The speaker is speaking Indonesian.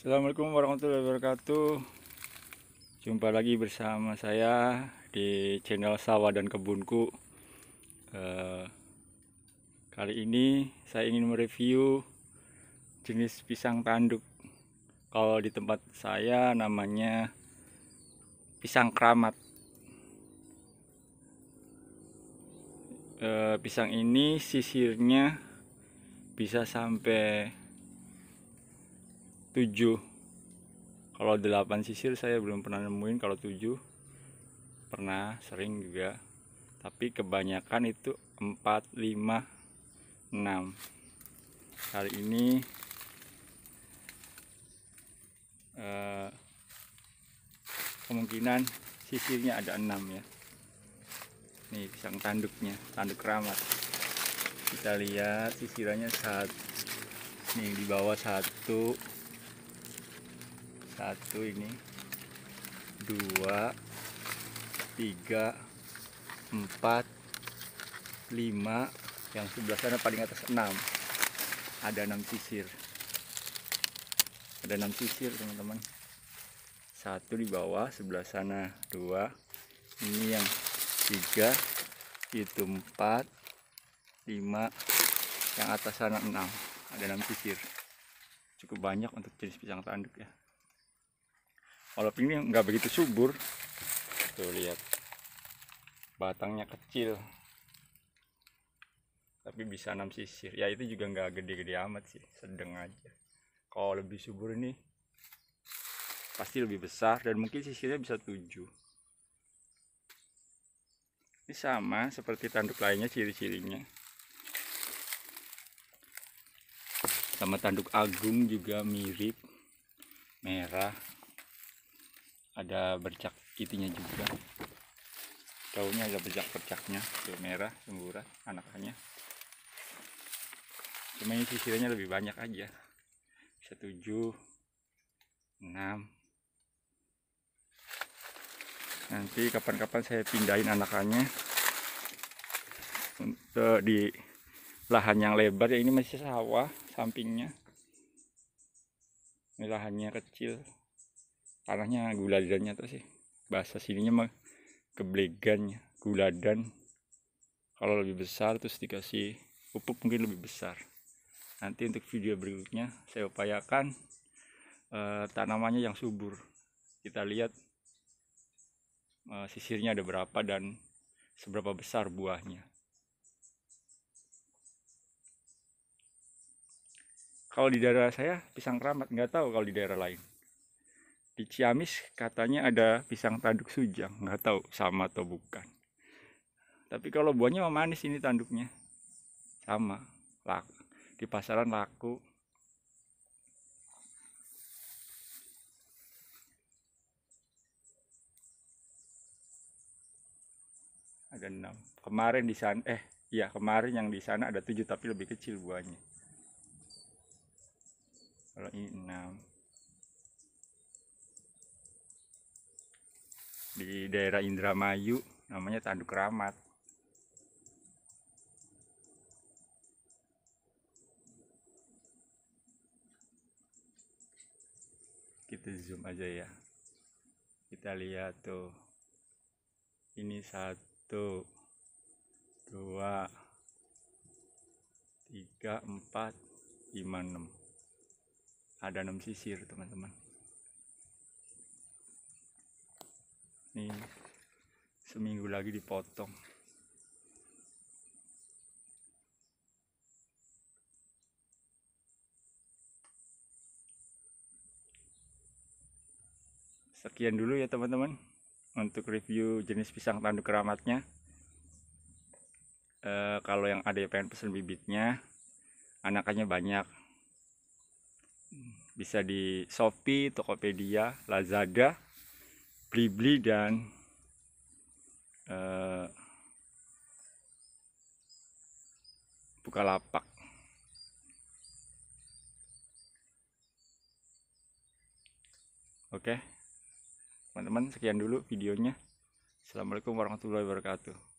Assalamualaikum warahmatullahi wabarakatuh Jumpa lagi bersama saya di channel Sawah dan Kebunku eh, Kali ini saya ingin mereview jenis pisang tanduk Kalau di tempat saya namanya pisang keramat eh, Pisang ini sisirnya bisa sampai 7 kalau delapan sisir saya belum pernah nemuin kalau tujuh pernah sering juga tapi kebanyakan itu empat, lima, enam. kali ini eh, kemungkinan sisirnya ada enam ya nih pisang tanduknya tanduk keramat kita lihat sisirannya saat nih di bawah satu satu ini dua tiga empat lima yang sebelah sana paling atas enam ada enam sisir ada enam sisir teman-teman satu di bawah sebelah sana dua ini yang tiga itu empat lima yang atas sana enam ada enam sisir cukup banyak untuk jenis pisang tanduk ya walaupun ini nggak begitu subur tuh lihat batangnya kecil tapi bisa enam sisir ya itu juga nggak gede-gede amat sih sedang aja kalau lebih subur ini pasti lebih besar dan mungkin sisirnya bisa tujuh ini sama seperti tanduk lainnya ciri-cirinya sama tanduk agung juga mirip merah ada bercak itunya juga daunnya ada bercak-bercaknya tuh merah semburat anakannya cuma ini sisirnya lebih banyak aja setuju enam nanti kapan-kapan saya pindahin anakannya untuk di lahan yang lebar ya ini masih sawah sampingnya ini lahannya kecil arahnya guladannya tuh sih bahasa sininya mah keblegan guladan kalau lebih besar terus dikasih pupuk mungkin lebih besar nanti untuk video berikutnya saya upayakan eh, tanamannya yang subur kita lihat eh, sisirnya ada berapa dan seberapa besar buahnya kalau di daerah saya pisang keramat nggak tahu kalau di daerah lain di Ciamis katanya ada pisang tanduk sujang nggak tahu sama atau bukan tapi kalau buahnya manis ini tanduknya sama laku di pasaran laku ada enam kemarin di sana eh iya kemarin yang di sana ada tujuh tapi lebih kecil buahnya kalau ini enam di daerah Indramayu namanya tanduk keramat kita zoom aja ya kita lihat tuh ini satu dua tiga empat lima enam ada enam sisir teman-teman ini seminggu lagi dipotong sekian dulu ya teman-teman untuk review jenis pisang tanduk keramatnya e, kalau yang ada yang pengen pesen bibitnya anakannya banyak bisa di Shopee, Tokopedia, Lazada Blibli dan uh, eh, lapak. Oke, teman-teman sekian dulu videonya. Assalamualaikum warahmatullahi wabarakatuh.